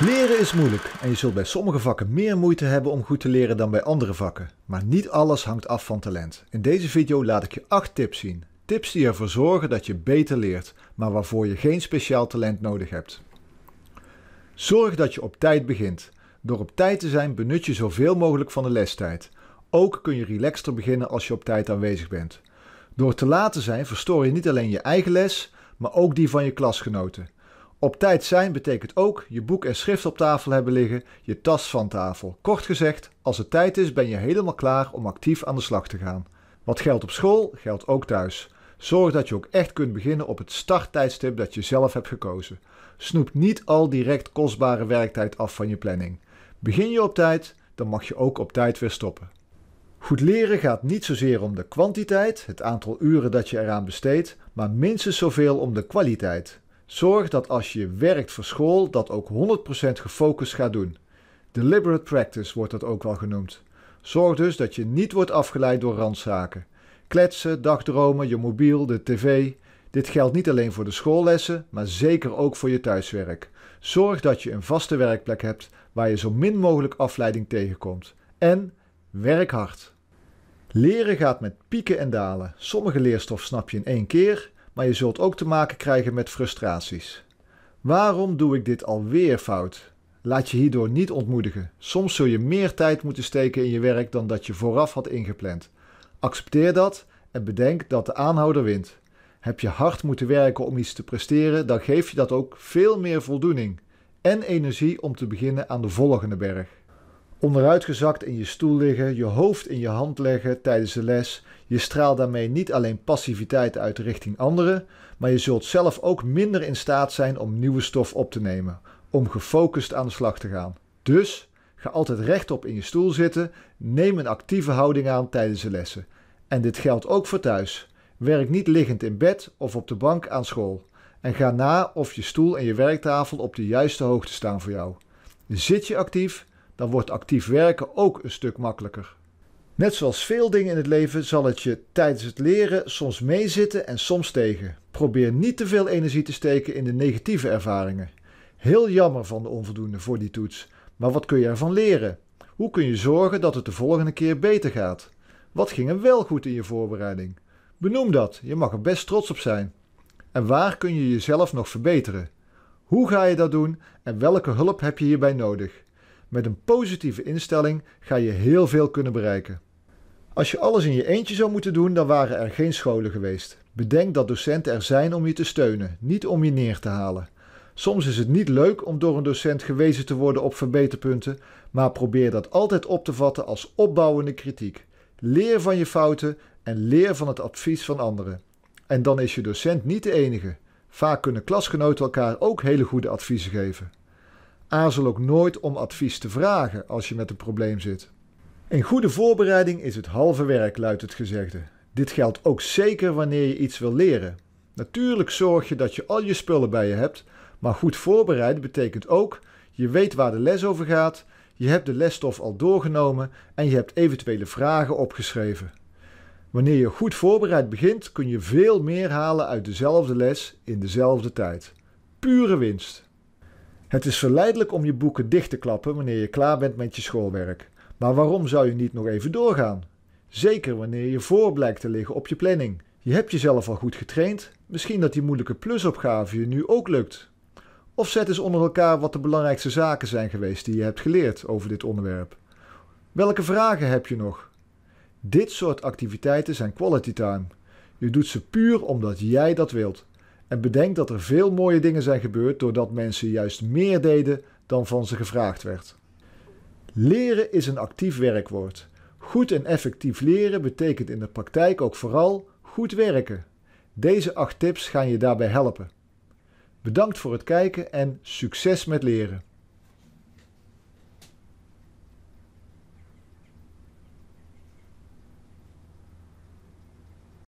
Leren is moeilijk en je zult bij sommige vakken meer moeite hebben om goed te leren dan bij andere vakken. Maar niet alles hangt af van talent. In deze video laat ik je 8 tips zien. Tips die ervoor zorgen dat je beter leert, maar waarvoor je geen speciaal talent nodig hebt. Zorg dat je op tijd begint. Door op tijd te zijn benut je zoveel mogelijk van de lestijd. Ook kun je relaxter beginnen als je op tijd aanwezig bent. Door te laat te zijn verstoor je niet alleen je eigen les, maar ook die van je klasgenoten. Op tijd zijn betekent ook je boek en schrift op tafel hebben liggen, je tas van tafel. Kort gezegd, als het tijd is, ben je helemaal klaar om actief aan de slag te gaan. Wat geldt op school, geldt ook thuis. Zorg dat je ook echt kunt beginnen op het starttijdstip dat je zelf hebt gekozen. Snoep niet al direct kostbare werktijd af van je planning. Begin je op tijd, dan mag je ook op tijd weer stoppen. Goed leren gaat niet zozeer om de kwantiteit, het aantal uren dat je eraan besteedt, maar minstens zoveel om de kwaliteit. Zorg dat als je werkt voor school dat ook 100% gefocust gaat doen. Deliberate practice wordt dat ook wel genoemd. Zorg dus dat je niet wordt afgeleid door randzaken. Kletsen, dagdromen, je mobiel, de tv. Dit geldt niet alleen voor de schoollessen, maar zeker ook voor je thuiswerk. Zorg dat je een vaste werkplek hebt waar je zo min mogelijk afleiding tegenkomt. En werk hard. Leren gaat met pieken en dalen. Sommige leerstof snap je in één keer, maar je zult ook te maken krijgen met frustraties. Waarom doe ik dit alweer fout? Laat je hierdoor niet ontmoedigen. Soms zul je meer tijd moeten steken in je werk dan dat je vooraf had ingepland. Accepteer dat en bedenk dat de aanhouder wint. Heb je hard moeten werken om iets te presteren, dan geeft je dat ook veel meer voldoening en energie om te beginnen aan de volgende berg. Onderuitgezakt in je stoel liggen, je hoofd in je hand leggen tijdens de les. Je straalt daarmee niet alleen passiviteit uit richting anderen, maar je zult zelf ook minder in staat zijn om nieuwe stof op te nemen, om gefocust aan de slag te gaan. Dus ga altijd rechtop in je stoel zitten, neem een actieve houding aan tijdens de lessen. En dit geldt ook voor thuis. Werk niet liggend in bed of op de bank aan school. En ga na of je stoel en je werktafel op de juiste hoogte staan voor jou. Zit je actief, dan wordt actief werken ook een stuk makkelijker. Net zoals veel dingen in het leven zal het je tijdens het leren soms meezitten en soms tegen. Probeer niet te veel energie te steken in de negatieve ervaringen. Heel jammer van de onvoldoende voor die toets, maar wat kun je ervan leren? Hoe kun je zorgen dat het de volgende keer beter gaat? Wat ging er wel goed in je voorbereiding? Benoem dat, je mag er best trots op zijn. En waar kun je jezelf nog verbeteren? Hoe ga je dat doen en welke hulp heb je hierbij nodig? Met een positieve instelling ga je heel veel kunnen bereiken. Als je alles in je eentje zou moeten doen, dan waren er geen scholen geweest. Bedenk dat docenten er zijn om je te steunen, niet om je neer te halen. Soms is het niet leuk om door een docent gewezen te worden op verbeterpunten, maar probeer dat altijd op te vatten als opbouwende kritiek. Leer van je fouten en leer van het advies van anderen. En dan is je docent niet de enige. Vaak kunnen klasgenoten elkaar ook hele goede adviezen geven. Aarzel ook nooit om advies te vragen als je met een probleem zit. Een goede voorbereiding is het halve werk, luidt het gezegde. Dit geldt ook zeker wanneer je iets wil leren. Natuurlijk zorg je dat je al je spullen bij je hebt, maar goed voorbereid betekent ook je weet waar de les over gaat, je hebt de lesstof al doorgenomen en je hebt eventuele vragen opgeschreven. Wanneer je goed voorbereid begint, kun je veel meer halen uit dezelfde les in dezelfde tijd. Pure winst. Het is verleidelijk om je boeken dicht te klappen wanneer je klaar bent met je schoolwerk. Maar waarom zou je niet nog even doorgaan? Zeker wanneer je voor blijkt te liggen op je planning. Je hebt jezelf al goed getraind, misschien dat die moeilijke plusopgave je nu ook lukt. Of zet eens onder elkaar wat de belangrijkste zaken zijn geweest die je hebt geleerd over dit onderwerp. Welke vragen heb je nog? Dit soort activiteiten zijn quality time. Je doet ze puur omdat jij dat wilt. En bedenk dat er veel mooie dingen zijn gebeurd doordat mensen juist meer deden dan van ze gevraagd werd. Leren is een actief werkwoord. Goed en effectief leren betekent in de praktijk ook vooral goed werken. Deze acht tips gaan je daarbij helpen. Bedankt voor het kijken en succes met leren.